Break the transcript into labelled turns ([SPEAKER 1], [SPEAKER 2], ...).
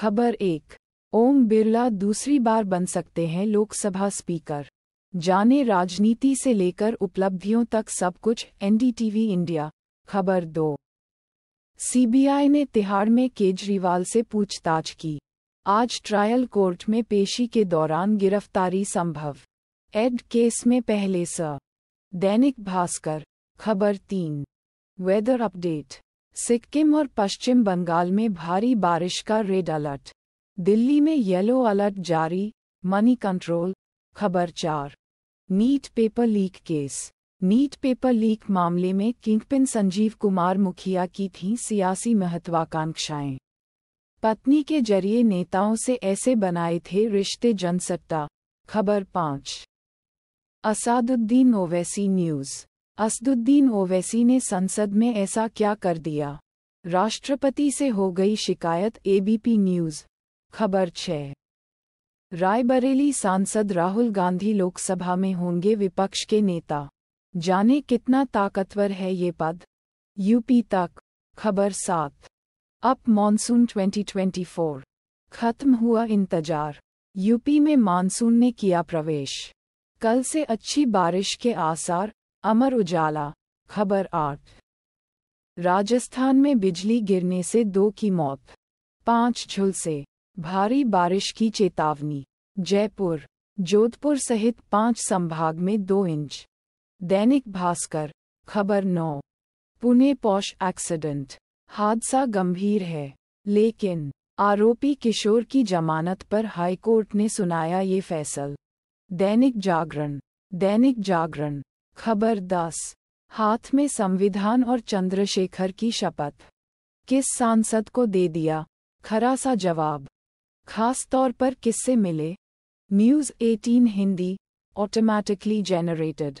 [SPEAKER 1] खबर एक ओम बिरला दूसरी बार बन सकते हैं लोकसभा स्पीकर जाने राजनीति से लेकर उपलब्धियों तक सब कुछ एनडीटीवी इंडिया खबर दो सीबीआई ने तिहाड़ में केजरीवाल से पूछताछ की आज ट्रायल कोर्ट में पेशी के दौरान गिरफ्तारी संभव एड केस में पहले स दैनिक भास्कर खबर तीन वेदर अपडेट सिक्किम और पश्चिम बंगाल में भारी बारिश का रेड अलर्ट दिल्ली में येलो अलर्ट जारी मनी कंट्रोल खबर चार NEET paper leak case NEET paper leak मामले में किंगपिन संजीव कुमार मुखिया की थीं सियासी महत्वाकांक्षाएं पत्नी के जरिए नेताओं से ऐसे बनाए थे रिश्ते जनसत्ता खबर पाँच असादुद्दीन ओवैसी न्यूज़ असदुद्दीन ओवैसी ने संसद में ऐसा क्या कर दिया राष्ट्रपति से हो गई शिकायत एबीपी न्यूज खबर छः रायबरेली सांसद राहुल गांधी लोकसभा में होंगे विपक्ष के नेता जाने कितना ताकतवर है ये पद यूपी तक खबर सात अप मानसून 2024 खत्म हुआ इंतजार यूपी में मानसून ने किया प्रवेश कल से अच्छी बारिश के आसार अमर उजाला खबर आठ राजस्थान में बिजली गिरने से दो की मौत पांच झुलसे भारी बारिश की चेतावनी जयपुर जोधपुर सहित पांच संभाग में दो इंच दैनिक भास्कर खबर नौ पुणे पौश एक्सीडेंट हादसा गंभीर है लेकिन आरोपी किशोर की जमानत पर हाईकोर्ट ने सुनाया ये फैसल दैनिक जागरण दैनिक जागरण खबर दस हाथ में संविधान और चंद्रशेखर की शपथ किस सांसद को दे दिया खरा सा जवाब खास तौर पर किससे मिले न्यूज़ 18 हिंदी ऑटोमैटिकली जेनरेटेड